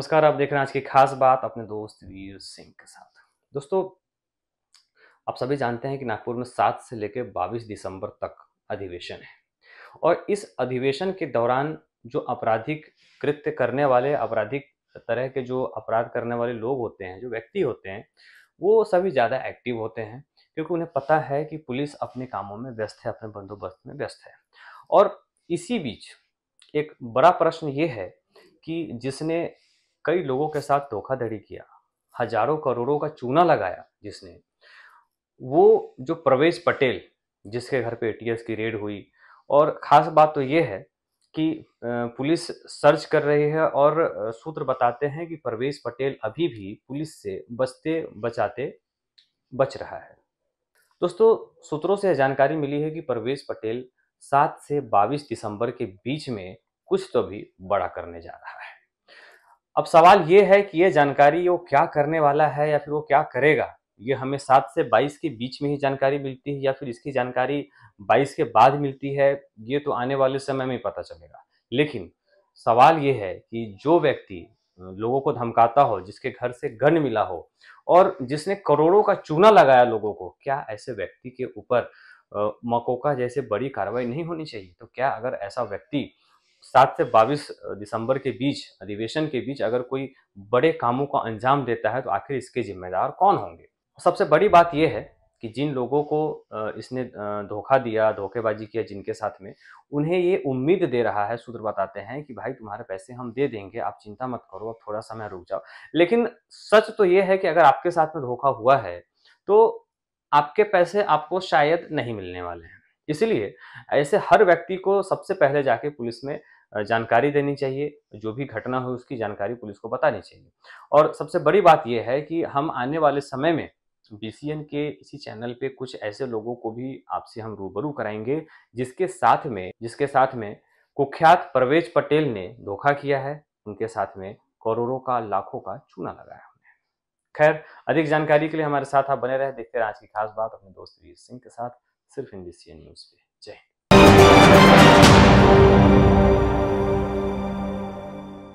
नमस्कार आप देख रहे हैं आज की खास बात अपने दोस्त वीर सिंह के साथ दोस्तों आप सभी जानते हैं कि नागपुर में सात से लेकर बाईस दिसंबर तक अधिवेशन है और इस अधिवेशन के दौरान जो आपराधिक कृत्य करने वाले आपराधिक तरह के जो अपराध करने वाले लोग होते हैं जो व्यक्ति होते हैं वो सभी ज़्यादा एक्टिव होते हैं क्योंकि उन्हें पता है कि पुलिस अपने कामों में व्यस्त है अपने बंदोबस्त में व्यस्त है और इसी बीच एक बड़ा प्रश्न ये है कि जिसने कई लोगों के साथ धोखाधड़ी किया हजारों करोड़ों का चूना लगाया जिसने वो जो प्रवेश पटेल जिसके घर पे एटीएस की रेड हुई और ख़ास बात तो ये है कि पुलिस सर्च कर रही है और सूत्र बताते हैं कि प्रवेश पटेल अभी भी पुलिस से बचते बचाते बच रहा है दोस्तों सूत्रों से जानकारी मिली है कि प्रवेश पटेल सात से बाईस दिसंबर के बीच में कुछ तो भी बड़ा करने जा रहा है अब सवाल ये है कि ये जानकारी वो क्या करने वाला है या फिर वो क्या करेगा ये हमें सात से बाईस के बीच में ही जानकारी मिलती है या फिर इसकी जानकारी बाईस के बाद मिलती है ये तो आने वाले समय में पता चलेगा लेकिन सवाल ये है कि जो व्यक्ति लोगों को धमकाता हो जिसके घर से गन मिला हो और जिसने करोड़ों का चूना लगाया लोगों को क्या ऐसे व्यक्ति के ऊपर मकोका जैसे बड़ी कार्रवाई नहीं होनी चाहिए तो क्या अगर ऐसा व्यक्ति सात से बाईस दिसंबर के बीच अधिवेशन के बीच अगर कोई बड़े कामों को अंजाम देता है तो आखिर इसके जिम्मेदार कौन होंगे सबसे बड़ी बात यह है कि जिन लोगों को इसने धोखा दिया धोखेबाजी किया जिनके साथ में उन्हें ये उम्मीद दे रहा है सूत्र बताते हैं कि भाई तुम्हारे पैसे हम दे देंगे आप चिंता मत करो अब थोड़ा समय रुक जाओ लेकिन सच तो ये है कि अगर आपके साथ में धोखा हुआ है तो आपके पैसे आपको शायद नहीं मिलने वाले हैं इसलिए ऐसे हर व्यक्ति को सबसे पहले जाके पुलिस में जानकारी देनी चाहिए जो भी घटना हो उसकी जानकारी पुलिस को बतानी चाहिए और सबसे बड़ी बात यह है कि हम आने वाले समय में बी के इसी चैनल पे कुछ ऐसे लोगों को भी आपसे हम रूबरू कराएंगे जिसके साथ में जिसके साथ में कुख्यात परवेज पटेल ने धोखा किया है उनके साथ में करोड़ों का लाखों का चूना लगाया हमने खैर अधिक जानकारी के लिए हमारे साथ आप बने रहे देखते रहे आज की खास बात अपने दोस्त वीर सिंह के साथ सिर्फ इंडिसिया न्यूज़ पे जय